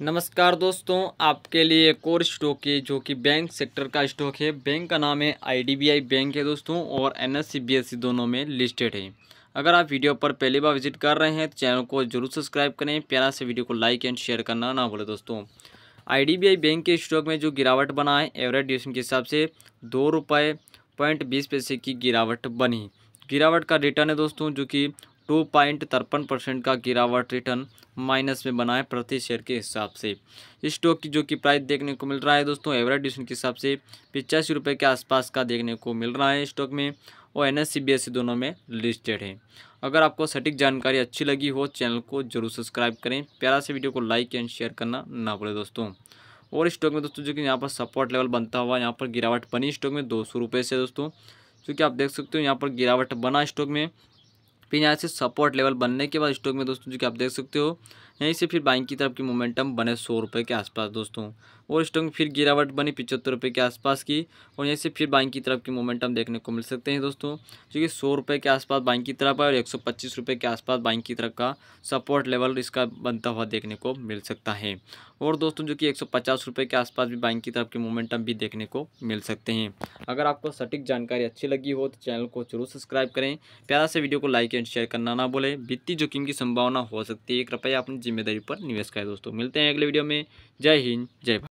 नमस्कार दोस्तों आपके लिए एक और स्टॉक है जो कि बैंक सेक्टर का स्टॉक है बैंक का नाम है आईडीबीआई बैंक है दोस्तों और एस सी e दोनों में लिस्टेड है अगर आप वीडियो पर पहली बार विजिट कर रहे हैं तो चैनल को जरूर सब्सक्राइब करें प्यारा से वीडियो को लाइक एंड शेयर करना ना भूलें दोस्तों आईडीबीआई बैंक के स्टॉक में जो गिरावट बना है एवरेज ड्यूशन के हिसाब से दो रुपये पॉइंट बीस पैसे की गिरावट बनी गिरावट का रिटर्न है दोस्तों जो कि टू पॉइंट तिरपन परसेंट का गिरावट रिटर्न माइनस में बना है प्रति शेयर के हिसाब से स्टॉक की जो कि प्राइस देखने को मिल रहा है दोस्तों एवरेज डिशन के हिसाब से पिचासी रुपये के आसपास का देखने को मिल रहा है स्टॉक में और एन एस दोनों में लिस्टेड है अगर आपको सटीक जानकारी अच्छी लगी हो चैनल को जरूर सब्सक्राइब करें प्यारा से वीडियो को लाइक एंड शेयर करना ना भूलें दोस्तों और स्टॉक में दोस्तों जो कि यहाँ पर सपोर्ट लेवल बनता हुआ यहाँ पर गिरावट बनी स्टॉक में दो सौ रुपये से दोस्तों क्योंकि आप देख सकते हो यहाँ पर गिरावट बना स्टॉक में फिर यहाँ से सपोर्ट लेवल बनने के बाद स्टॉक में दोस्तों जो कि आप देख सकते हो यहीं से फिर बाइंग की तरफ की मोमेंटम बने सौ रुपये के आसपास दोस्तों और स्टॉक में फिर गिरावट बनी पिचहत्तर रुपये के आसपास की और यहीं से फिर बाइंग की तरफ की मोमेंटम देखने को मिल सकते हैं दोस्तों जो कि सौ रुपये के आसपास बाइंग की तरफ है और एक सौ पच्चीस रुपये के आसपास बाइंग की तरफ का सपोर्ट लेवल इसका बनता हुआ देखने को मिल सकता है और दोस्तों जो कि एक सौ पचास रुपये के आसपास भी बाइंग की तरफ की मोमेंटम भी देखने को मिल सकते हैं अगर आपको सटीक जानकारी अच्छी लगी हो तो चैनल को जरूर सब्सक्राइब करें प्यारा से वीडियो को लाइक कंटेंट शेयर करना ना बोले वित्तीय जोखिम की संभावना हो सकती है कृपया अपनी जिम्मेदारी पर निवेश करें दोस्तों मिलते हैं अगले वीडियो में जय हिंद जय भारत